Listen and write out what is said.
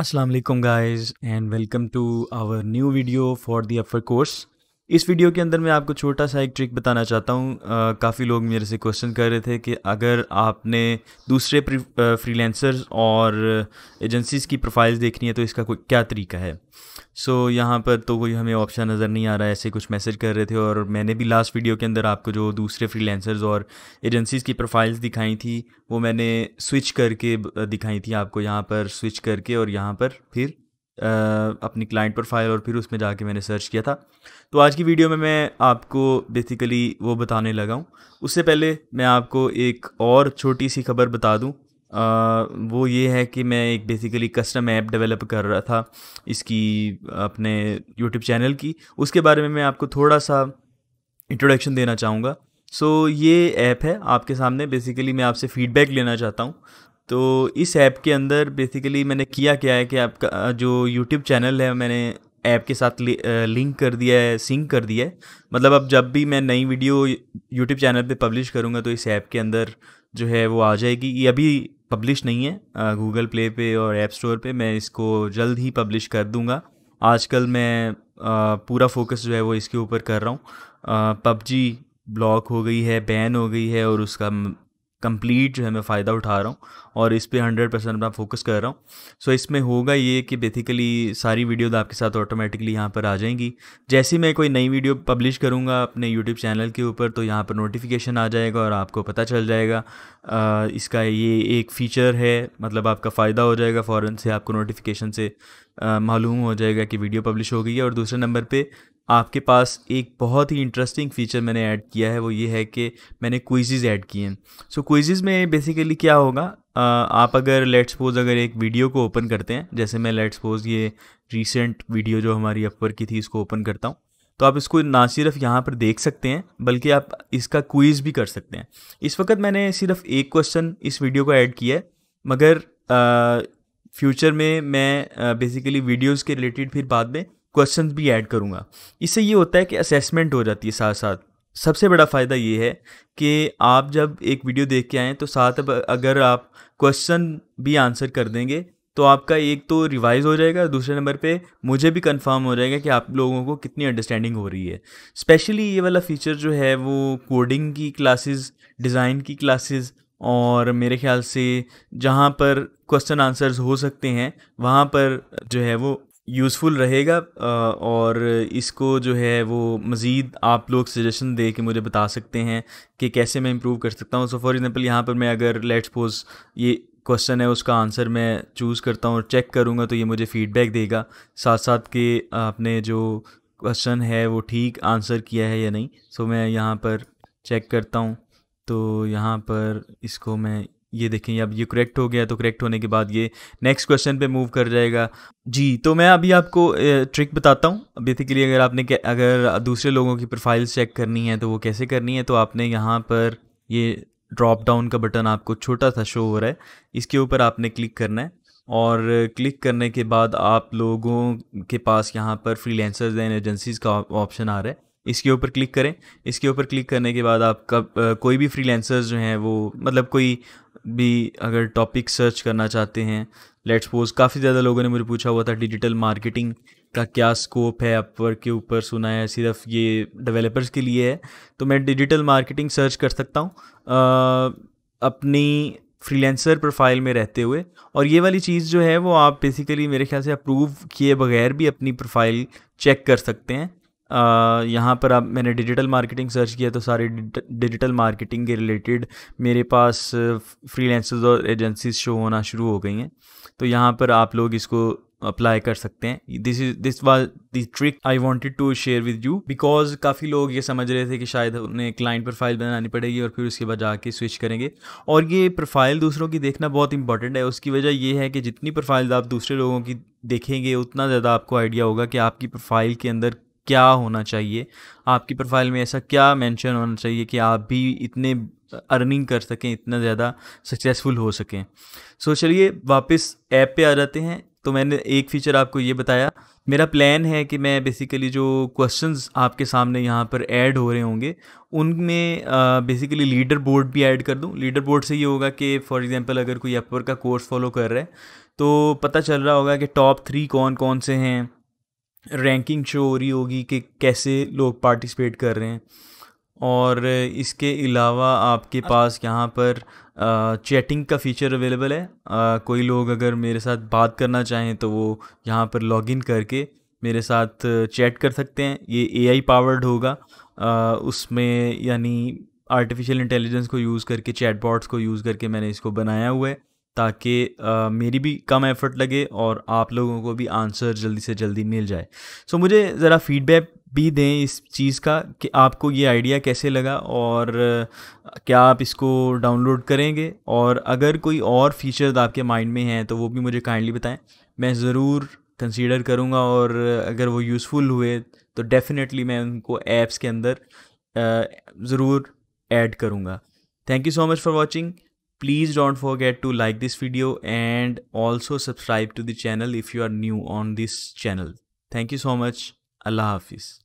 Assalamu alaikum guys and welcome to our new video for the upper course इस video के अंदर मैं आपको छोटा सा एक ट्रिक बताना चाहता हूँ काफ़ी लोग मेरे से क्वेश्चन कर रहे थे कि अगर आपने दूसरे फ्रीलांसर्स और एजेंसीज़ की प्रोफाइल्स देखनी है तो इसका कोई क्या तरीका है सो so, यहाँ पर तो कोई हमें ऑप्शन नज़र नहीं आ रहा है ऐसे कुछ मैसेज कर रहे थे और मैंने भी लास्ट वीडियो के अंदर आपको जो दूसरे फ्रीलेंसर्स और एजेंसीज़ की प्रोफाइल्स दिखाई थी वो मैंने स्विच करके दिखाई थी आपको यहाँ पर स्विच करके और यहाँ पर फिर अपनी क्लाइंट प्रोफाइल और फिर उसमें जाके मैंने सर्च किया था तो आज की वीडियो में मैं आपको बेसिकली वो बताने लगा हूँ उससे पहले मैं आपको एक और छोटी सी खबर बता दूँ वो ये है कि मैं एक बेसिकली कस्टम ऐप डेवलप कर रहा था इसकी अपने यूट्यूब चैनल की उसके बारे में मैं आपको थोड़ा सा इंट्रोडक्शन देना चाहूँगा सो so, ये ऐप है आपके सामने बेसिकली मैं आपसे फ़ीडबैक लेना चाहता हूँ तो इस ऐप के अंदर बेसिकली मैंने किया क्या है कि आपका जो यूट्यूब चैनल है मैंने ऐप के साथ लिंक कर दिया है सिंक कर दिया है मतलब अब जब भी मैं नई वीडियो यूट्यूब चैनल पे पब्लिश करूँगा तो इस ऐप के अंदर जो है वो आ जाएगी ये अभी पब्लिश नहीं है गूगल प्ले पे और ऐप स्टोर पे मैं इसको जल्द ही पब्लिश कर दूँगा आजकल मैं पूरा फोकस जो है वो इसके ऊपर कर रहा हूँ पबजी ब्लॉक हो गई है बैन हो गई है और उसका कंप्लीट जो है मैं फ़ायदा उठा रहा हूँ और इस पर हंड्रेड परसेंट अपना फोकस कर रहा हूँ सो so, इसमें होगा ये कि बेसिकली सारी वीडियोज तो आपके साथ ऑटोमेटिकली यहाँ पर आ जाएंगी जैसे ही मैं कोई नई वीडियो पब्लिश करूँगा अपने यूट्यूब चैनल के ऊपर तो यहाँ पर नोटिफिकेशन आ जाएगा और आपको पता चल जाएगा आ, इसका ये एक फ़ीचर है मतलब आपका फ़ायदा हो जाएगा फ़ौर से आपको नोटिफिकेशन से मालूम हो जाएगा कि वीडियो पब्लिश हो गई है और दूसरे नंबर पर आपके पास एक बहुत ही इंटरेस्टिंग फीचर मैंने ऐड किया है वो ये है कि मैंने क्विज़िज़ ऐड किए हैं सो क्विज़िज़ में बेसिकली क्या होगा आप अगर लेट्स सपोज अगर एक वीडियो को ओपन करते हैं जैसे मैं लेट्स सपोज ये रिसेंट वीडियो जो हमारी अपवर की थी इसको ओपन करता हूँ तो आप इसको ना सिर्फ यहाँ पर देख सकते हैं बल्कि आप इसका क्विज़ भी कर सकते हैं इस वक्त मैंने सिर्फ एक क्वेश्चन इस वीडियो को ऐड किया है मगर फ्यूचर में मैं बेसिकली वीडियोज़ के रिलेटेड फिर बाद में क्वेश्चन भी ऐड करूँगा इससे ये होता है कि असेसमेंट हो जाती है साथ साथ सबसे बड़ा फ़ायदा ये है कि आप जब एक वीडियो देख के आएँ तो साथ अगर आप क्वेश्चन भी आंसर कर देंगे तो आपका एक तो रिवाइज हो जाएगा दूसरे नंबर पे मुझे भी कंफर्म हो जाएगा कि आप लोगों को कितनी अंडरस्टैंडिंग हो रही है स्पेशली ये वाला फीचर जो है वो कोडिंग की क्लासेस डिज़ाइन की क्लासेस और मेरे ख्याल से जहाँ पर क्वेश्चन आंसर्स हो सकते हैं वहाँ पर जो है वो यूज़फुल रहेगा और इसको जो है वो मज़ीद आप लोग सजेशन दे के मुझे बता सकते हैं कि कैसे मैं इम्प्रूव कर सकता हूँ सो फॉर एग्ज़ाम्पल यहाँ पर मैं अगर लेट सपोज ये क्वेश्चन है उसका आंसर मैं चूज़ करता हूँ और चेक करूँगा तो ये मुझे फ़ीडबैक देगा साथ साथ के आपने जो क्वेश्चन है वो ठीक आंसर किया है या नहीं सो मैं यहाँ पर चेक करता हूँ तो यहाँ पर इसको मैं ये देखें अब ये करेक्ट हो गया तो करेक्ट होने के बाद ये नेक्स्ट क्वेश्चन पे मूव कर जाएगा जी तो मैं अभी आपको ट्रिक बताता हूँ बेसिकली अगर आपने अगर दूसरे लोगों की प्रोफाइल चेक करनी है तो वो कैसे करनी है तो आपने यहाँ पर ये ड्रॉप डाउन का बटन आपको छोटा सा शो हो रहा है इसके ऊपर आपने क्लिक करना है और क्लिक करने के बाद आप लोगों के पास यहाँ पर फ्रीलैंसर्स एंड एजेंसीज़ का ऑप्शन आ रहा है इसके ऊपर क्लिक करें इसके ऊपर क्लिक करने के बाद आपका कोई भी फ्रीलेंसर्स जो हैं वो मतलब कोई भी अगर टॉपिक सर्च करना चाहते हैं लेट्स सपोज काफ़ी ज़्यादा लोगों ने मुझे पूछा हुआ था डिजिटल मार्केटिंग का क्या स्कोप है अपवर्क के ऊपर सुना है सिर्फ ये डेवलपर्स के लिए है तो मैं डिजिटल मार्केटिंग सर्च कर सकता हूँ अपनी फ्रीलेंसर प्रोफाइल में रहते हुए और ये वाली चीज़ जो है वो आप बेसिकली मेरे ख्याल से अप्रूव किए बगैर भी अपनी प्रोफाइल चेक कर सकते हैं यहाँ पर आप मैंने डिजिटल मार्केटिंग सर्च किया तो सारी डिजिटल मार्केटिंग के रिलेटेड मेरे पास फ्रीलैंसर्स और एजेंसीज शो होना शुरू हो गई हैं तो यहाँ पर आप लोग इसको अप्लाई कर सकते हैं this is this was the trick I wanted to share with you because काफ़ी लोग ये समझ रहे थे कि शायद उन्हें क्लाइंट प्रोफाइल बनानी पड़ेगी और फिर उसके बाद जाके स्विच करेंगे और ये प्रोफाइल दूसरों की देखना बहुत इंपॉर्टेंट है उसकी वजह यह है कि जितनी प्रोफाइल आप दूसरे लोगों की देखेंगे उतना ज़्यादा आपको आइडिया होगा कि आपकी प्रोफाइल के अंदर क्या होना चाहिए आपकी प्रोफाइल में ऐसा क्या मेंशन होना चाहिए कि आप भी इतने अर्निंग कर सकें इतना ज़्यादा सक्सेसफुल हो सकें सो so, चलिए वापस ऐप पे आ जाते हैं तो मैंने एक फ़ीचर आपको ये बताया मेरा प्लान है कि मैं बेसिकली जो क्वेश्चंस आपके सामने यहाँ पर ऐड हो रहे होंगे उनमें बेसिकली लीडर बोर्ड भी ऐड कर दूँ लीडर बोर्ड से ये होगा कि फॉर एग्जांपल अगर कोई अपवर का कोर्स फॉलो कर रहा है तो पता चल रहा होगा कि टॉप थ्री कौन कौन से हैं रैंकिंग शो हो रही होगी कि कैसे लोग पार्टिसिपेट कर रहे हैं और इसके अलावा आपके पास यहाँ पर चैटिंग का फीचर अवेलेबल है आ, कोई लोग अगर मेरे साथ बात करना चाहें तो वो यहाँ पर लॉगिन करके मेरे साथ चैट कर सकते हैं ये एआई पावर्ड होगा आ, उसमें यानी आर्टिफिशियल इंटेलिजेंस को यूज़ करके चैट बॉट्स को यूज़ करके मैंने इसको बनाया हुआ है ताकि मेरी भी कम एफर्ट लगे और आप लोगों को भी आंसर जल्दी से जल्दी मिल जाए सो so, मुझे ज़रा फीडबैक भी दें इस चीज़ का कि आपको ये आइडिया कैसे लगा और क्या आप इसको डाउनलोड करेंगे और अगर कोई और फीचर्स आपके माइंड में हैं तो वो भी मुझे काइंडली बताएं मैं ज़रूर कंसीडर करूँगा और अगर वो यूज़फुल हुए तो डेफ़िनेटली मैं उनको ऐप्स के अंदर ज़रूर ऐड करूँगा thank you so much for watching Please don't forget to like this video and also subscribe to the channel if you are new on this channel. Thank you so much. Allah Hafiz.